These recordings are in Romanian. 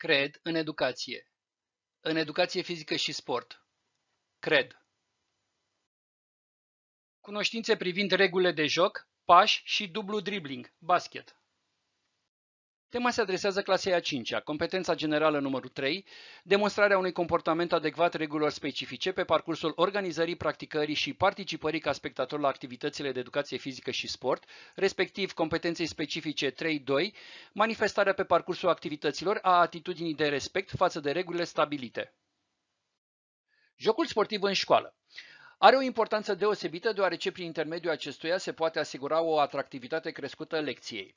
Cred în educație. În educație fizică și sport. Cred. Cunoștințe privind regulile de joc, pași și dublu dribbling, basket. Tema se adresează clasei a 5-a, competența generală numărul 3, demonstrarea unui comportament adecvat regulilor specifice pe parcursul organizării, practicării și participării ca spectator la activitățile de educație fizică și sport, respectiv competenței specifice 3-2, manifestarea pe parcursul activităților a atitudinii de respect față de regulile stabilite. Jocul sportiv în școală. Are o importanță deosebită deoarece prin intermediul acestuia se poate asigura o atractivitate crescută lecției.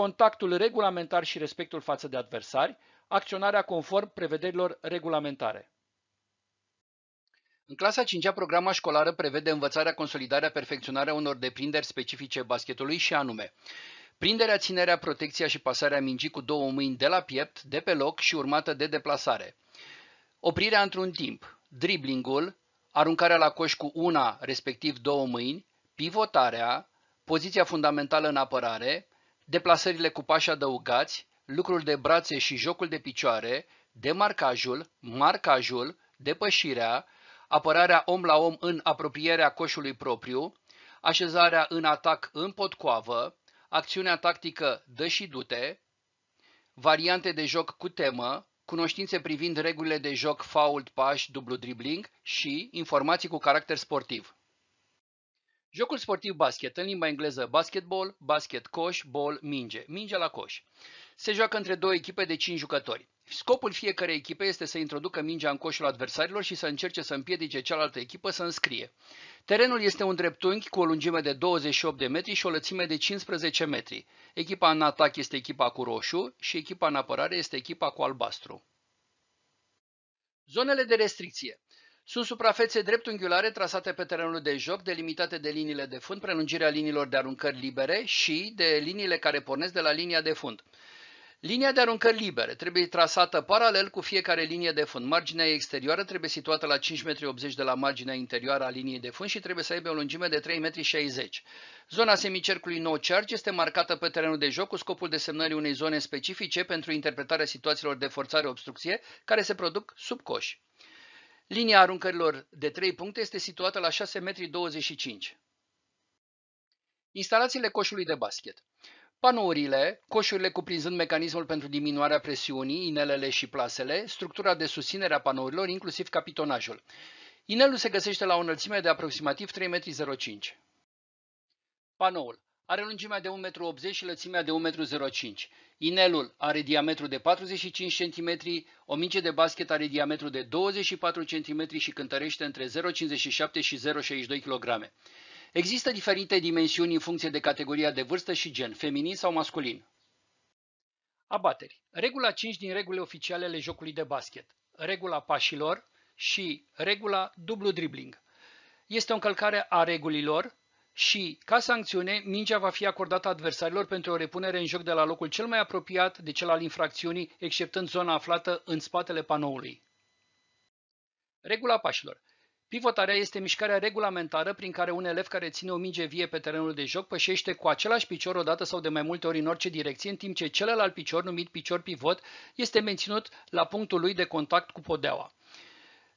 contactul regulamentar și respectul față de adversari, acționarea conform prevederilor regulamentare. În clasa 5 -a, programa școlară prevede învățarea, consolidarea, perfecționarea unor deprinderi specifice baschetului și anume prinderea, ținerea, protecția și pasarea mingii cu două mâini de la piept, de pe loc și urmată de deplasare, oprirea într-un timp, driblingul, aruncarea la coș cu una, respectiv două mâini, pivotarea, poziția fundamentală în apărare, Deplasările cu pași adăugați, lucrul de brațe și jocul de picioare, demarcajul, marcajul, depășirea, apărarea om la om în apropierea coșului propriu, așezarea în atac în potcoavă, acțiunea tactică dă și dute, variante de joc cu temă, cunoștințe privind regulile de joc fault, pași, dublu dribbling și informații cu caracter sportiv. Jocul sportiv basket, în limba engleză basketball, basket coș, ball, minge, minge la coș. Se joacă între două echipe de 5 jucători. Scopul fiecarei echipe este să introducă mingea în coșul adversarilor și să încerce să împiedice cealaltă echipă să înscrie. Terenul este un dreptunghi cu o lungime de 28 de metri și o lățime de 15 metri. Echipa în atac este echipa cu roșu și echipa în apărare este echipa cu albastru. Zonele de restricție sunt suprafețe dreptunghiulare trasate pe terenul de joc, delimitate de liniile de fund, prelungirea liniilor de aruncări libere și de liniile care pornesc de la linia de fund. Linia de aruncări libere trebuie trasată paralel cu fiecare linie de fund. Marginea exterioară trebuie situată la 5,80 m de la marginea interioară a liniei de fund și trebuie să aibă o lungime de 3,60 m. Zona semicercului no charge este marcată pe terenul de joc cu scopul desemnării unei zone specifice pentru interpretarea situațiilor de forțare-obstrucție care se produc sub coș. Linia aruncărilor de 3 puncte este situată la 6,25 m. Instalațiile coșului de basket. Panourile, coșurile cuprinzând mecanismul pentru diminuarea presiunii, inelele și plasele, structura de susținere a panourilor, inclusiv capitonajul. Inelul se găsește la o înălțime de aproximativ 3,05 m. Panoul. Are lungimea de 1,80 m și lățimea de 1,05 m. Inelul are diametru de 45 cm, o mince de basket are diametru de 24 cm și cântărește între 0,57 și 0,62 kg. Există diferite dimensiuni în funcție de categoria de vârstă și gen, feminin sau masculin. Abateri. Regula 5 din regulile oficiale ale jocului de basket. Regula pașilor și regula dublu dribbling. Este o încălcare a regulilor și, ca sancțiune, mingea va fi acordată adversarilor pentru o repunere în joc de la locul cel mai apropiat de cel al infracțiunii, exceptând zona aflată în spatele panoului. Regula pașilor Pivotarea este mișcarea regulamentară prin care un elev care ține o minge vie pe terenul de joc pășește cu același picior odată sau de mai multe ori în orice direcție, în timp ce celălalt picior, numit picior pivot, este menținut la punctul lui de contact cu podeaua.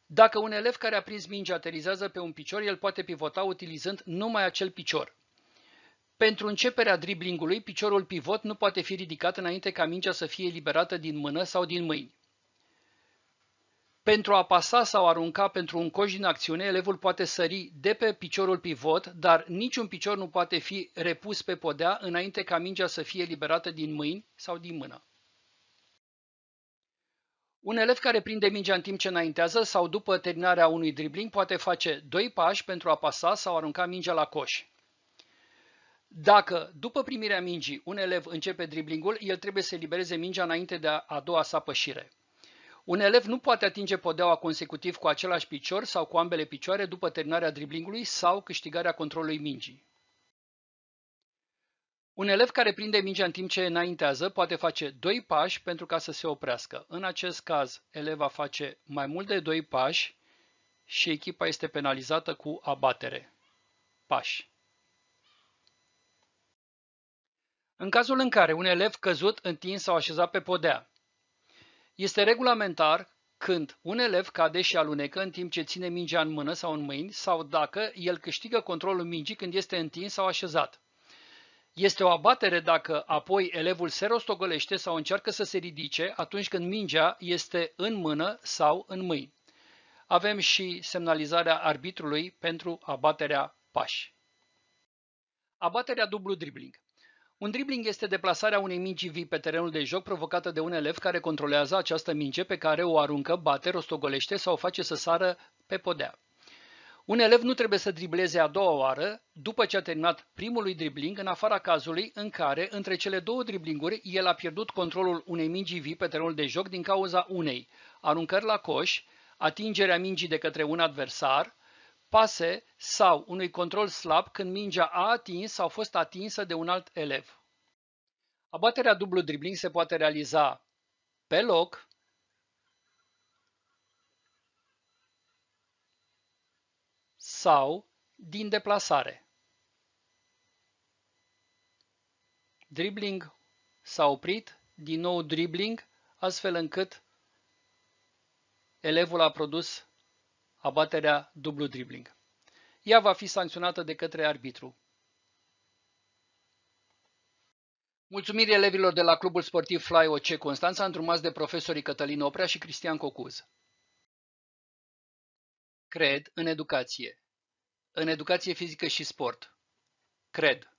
Dacă un elev care a prins mingea aterizează pe un picior, el poate pivota utilizând numai acel picior. Pentru începerea driblingului, piciorul pivot nu poate fi ridicat înainte ca mingea să fie eliberată din mână sau din mâini. Pentru a pasa sau arunca pentru un coș din acțiune, elevul poate sări de pe piciorul pivot, dar niciun picior nu poate fi repus pe podea înainte ca mingea să fie eliberată din mâini sau din mână. Un elev care prinde mingea în timp ce înaintează sau după terminarea unui dribling poate face doi pași pentru a pasa sau arunca mingea la coș. Dacă, după primirea mingii, un elev începe driblingul, el trebuie să elibereze mingea înainte de a doua sa pășire. Un elev nu poate atinge podeaua consecutiv cu același picior sau cu ambele picioare după terminarea driblingului sau câștigarea controlului mingii. Un elev care prinde mingea în timp ce înaintează poate face doi pași pentru ca să se oprească. În acest caz, eleva face mai mult de doi pași și echipa este penalizată cu abatere. Pași. În cazul în care un elev căzut, întins sau așezat pe podea, este regulamentar când un elev cade și alunecă în timp ce ține mingea în mână sau în mâini sau dacă el câștigă controlul mingii când este întins sau așezat. Este o abatere dacă apoi elevul se rostogolește sau încearcă să se ridice atunci când mingea este în mână sau în mâini. Avem și semnalizarea arbitrului pentru abaterea pași. Abaterea dublu dribling. Un dribling este deplasarea unei mingi vii pe terenul de joc provocată de un elev care controlează această minge pe care o aruncă, bate, rostogolește sau o face să sară pe podea. Un elev nu trebuie să dribleze a doua oară după ce a terminat primul dribling, în afara cazului în care, între cele două driblinguri, el a pierdut controlul unei mingi vii pe terenul de joc din cauza unei aruncări la coș, atingerea mingii de către un adversar, pase sau unui control slab când mingea a atins sau a fost atinsă de un alt elev. Abaterea dublu dribling se poate realiza pe loc, sau din deplasare. Dribbling s-a oprit, din nou dribbling, astfel încât elevul a produs abaterea dublu dribbling. Ea va fi sancționată de către arbitru. Mulțumiri elevilor de la Clubul Sportiv Fly OC Constanța, întrumați de profesorii Cătălin Oprea și Cristian Cocuz. Cred în educație în educație fizică și sport. Cred.